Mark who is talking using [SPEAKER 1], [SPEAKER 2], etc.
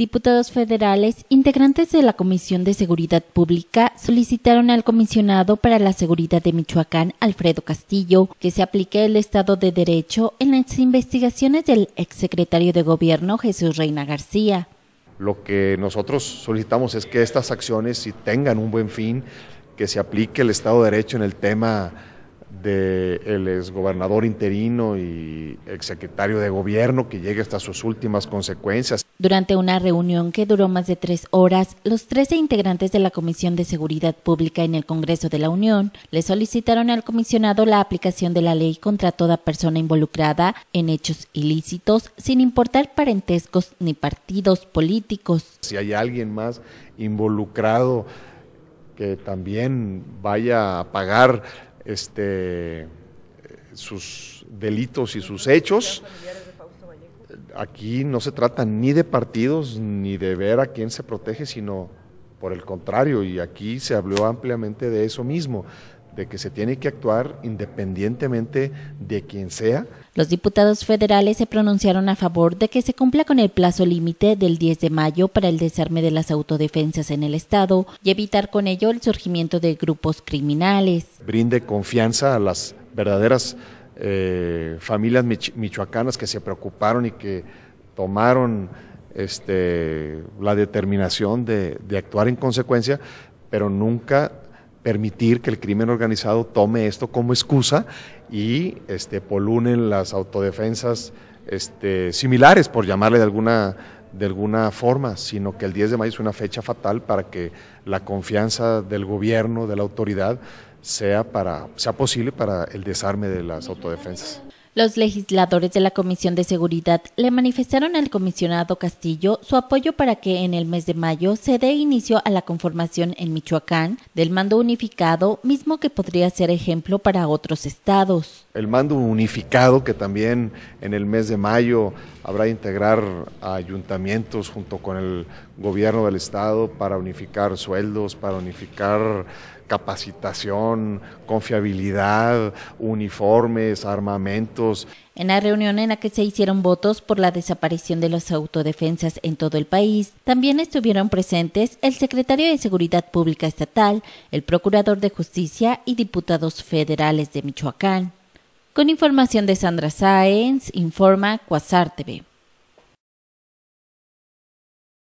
[SPEAKER 1] diputados federales, integrantes de la Comisión de Seguridad Pública, solicitaron al comisionado para la seguridad de Michoacán, Alfredo Castillo, que se aplique el Estado de Derecho en las investigaciones del exsecretario de Gobierno, Jesús Reina García.
[SPEAKER 2] Lo que nosotros solicitamos es que estas acciones, si tengan un buen fin, que se aplique el Estado de Derecho en el tema del exgobernador interino y exsecretario de gobierno que llegue hasta sus últimas consecuencias.
[SPEAKER 1] Durante una reunión que duró más de tres horas, los 13 integrantes de la Comisión de Seguridad Pública en el Congreso de la Unión le solicitaron al comisionado la aplicación de la ley contra toda persona involucrada en hechos ilícitos, sin importar parentescos ni partidos políticos.
[SPEAKER 2] Si hay alguien más involucrado que también vaya a pagar este, sus delitos y sus hechos. Aquí no se trata ni de partidos ni de ver a quién se protege, sino por el contrario, y aquí se habló ampliamente de eso mismo, de que se tiene que actuar independientemente de quien sea.
[SPEAKER 1] Los diputados federales se pronunciaron a favor de que se cumpla con el plazo límite del 10 de mayo para el desarme de las autodefensas en el Estado y evitar con ello el surgimiento de grupos criminales.
[SPEAKER 2] Brinde confianza a las verdaderas eh, familias michoacanas que se preocuparon y que tomaron este, la determinación de actuar en consecuencia, pero nunca permitir que el crimen organizado tome esto como excusa y este, polunen las autodefensas este, similares, por llamarle de alguna, de alguna forma, sino que el 10 de mayo es una fecha fatal para que la confianza del gobierno, de la autoridad, sea, para, sea posible para el desarme de las
[SPEAKER 1] autodefensas. Los legisladores de la Comisión de Seguridad le manifestaron al comisionado Castillo su apoyo para que en el mes de mayo se dé inicio a la conformación en Michoacán del mando unificado, mismo que podría ser ejemplo para otros estados.
[SPEAKER 2] El mando unificado que también en el mes de mayo habrá integrar ayuntamientos junto con el gobierno del estado para unificar sueldos, para unificar capacitación, confiabilidad, uniformes, armamentos.
[SPEAKER 1] En la reunión en la que se hicieron votos por la desaparición de las autodefensas en todo el país, también estuvieron presentes el secretario de Seguridad Pública Estatal, el procurador de Justicia y diputados federales de Michoacán. Con información de Sandra Sáenz, informa Cuasar TV.